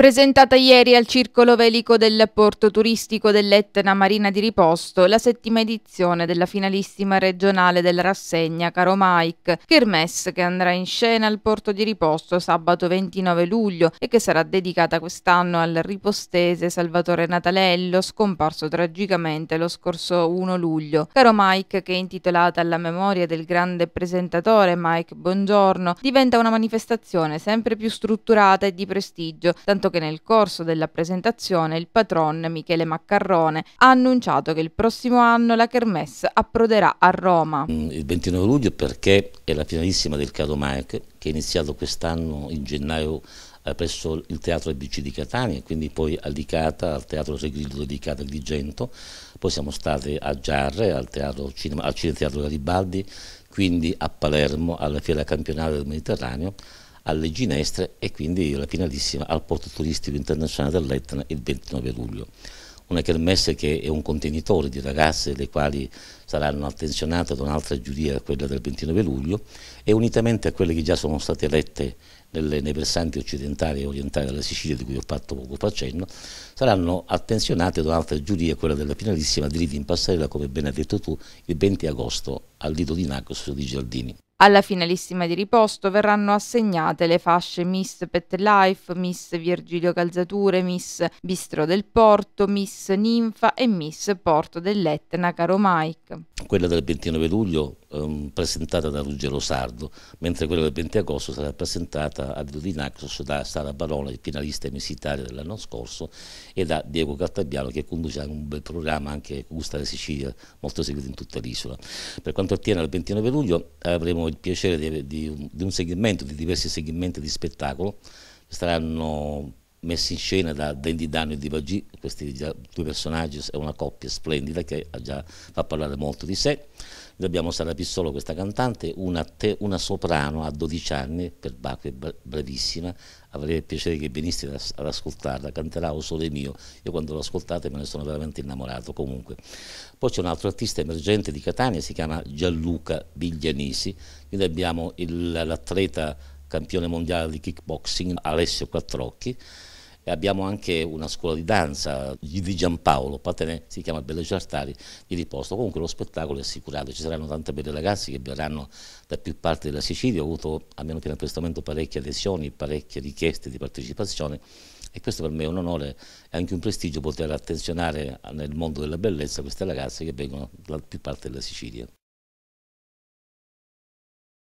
Presentata ieri al Circolo Velico del Porto Turistico dell'Etna Marina di Riposto, la settima edizione della finalissima regionale della rassegna Caro Mike, Kermesse che andrà in scena al Porto di Riposto sabato 29 luglio e che sarà dedicata quest'anno al ripostese Salvatore Natalello, scomparso tragicamente lo scorso 1 luglio. Caro Mike, che è intitolata alla memoria del grande presentatore Mike Bongiorno, diventa una manifestazione sempre più strutturata e di prestigio, tanto che nel corso della presentazione il patron Michele Maccarrone ha annunciato che il prossimo anno la Kermesse approderà a Roma. Mm, il 29 luglio perché è la finalissima del Caro Mike che è iniziato quest'anno in gennaio eh, presso il Teatro ABC di Catania e quindi poi a Licata, al Teatro Segrillo dedicato a Gigento, poi siamo state a Giarre, al, teatro cinema, al Cineteatro Garibaldi, quindi a Palermo, alla Fiera Campionale del Mediterraneo, alle Ginestre e quindi la finalissima al porto turistico internazionale dell'Etna il 29 luglio. Una kermesse che è un contenitore di ragazze le quali saranno attenzionate da un'altra giuria, quella del 29 luglio, e unitamente a quelle che già sono state elette nelle, nei versanti occidentali e orientali della Sicilia, di cui ho fatto poco accenno, saranno attenzionate da un'altra giuria, quella della finalissima di Lidi in Passarella, come ben hai detto tu, il 20 agosto al Lido di Nacos di Giardini. Alla finalissima di riposto verranno assegnate le fasce Miss Pet Life, Miss Virgilio Calzature, Miss Bistro del Porto, Miss Ninfa e Miss Porto dell'Etna, caro Mike quella del 29 luglio ehm, presentata da Ruggero Sardo, mentre quella del 20 agosto sarà presentata a Dodinaxos da Sara Barone, il finalista emisitario dell'anno scorso, e da Diego Cartabiano che conduce un bel programma anche Gustare Sicilia, molto seguito in tutta l'isola. Per quanto attiene al 29 luglio avremo il piacere di, di, di un segmento, di diversi segmenti di spettacolo, saranno messi in scena da Dandy Danno e Divagì, questi due personaggi è una coppia splendida che già fa parlare molto di sé. Noi abbiamo Sara Pissolo, questa cantante, una, te, una, soprano a 12 anni, per Bacco è bravissima, avrei il piacere che veniste ad ascoltarla, canterà O Sole Mio, io quando l'ho ascoltata me ne sono veramente innamorato comunque. Poi c'è un altro artista emergente di Catania, si chiama Gianluca Viglianisi, quindi abbiamo l'atleta campione mondiale di kickboxing Alessio Quattrocchi, e abbiamo anche una scuola di danza di Giampaolo Patenè, si chiama Belle Ciartari, di riposto. Comunque lo spettacolo è assicurato, ci saranno tante belle ragazze che verranno da più parti della Sicilia, ho avuto a mio pieno testamento parecchie adesioni, parecchie richieste di partecipazione e questo per me è un onore e anche un prestigio poter attenzionare nel mondo della bellezza queste ragazze che vengono da più parti della Sicilia.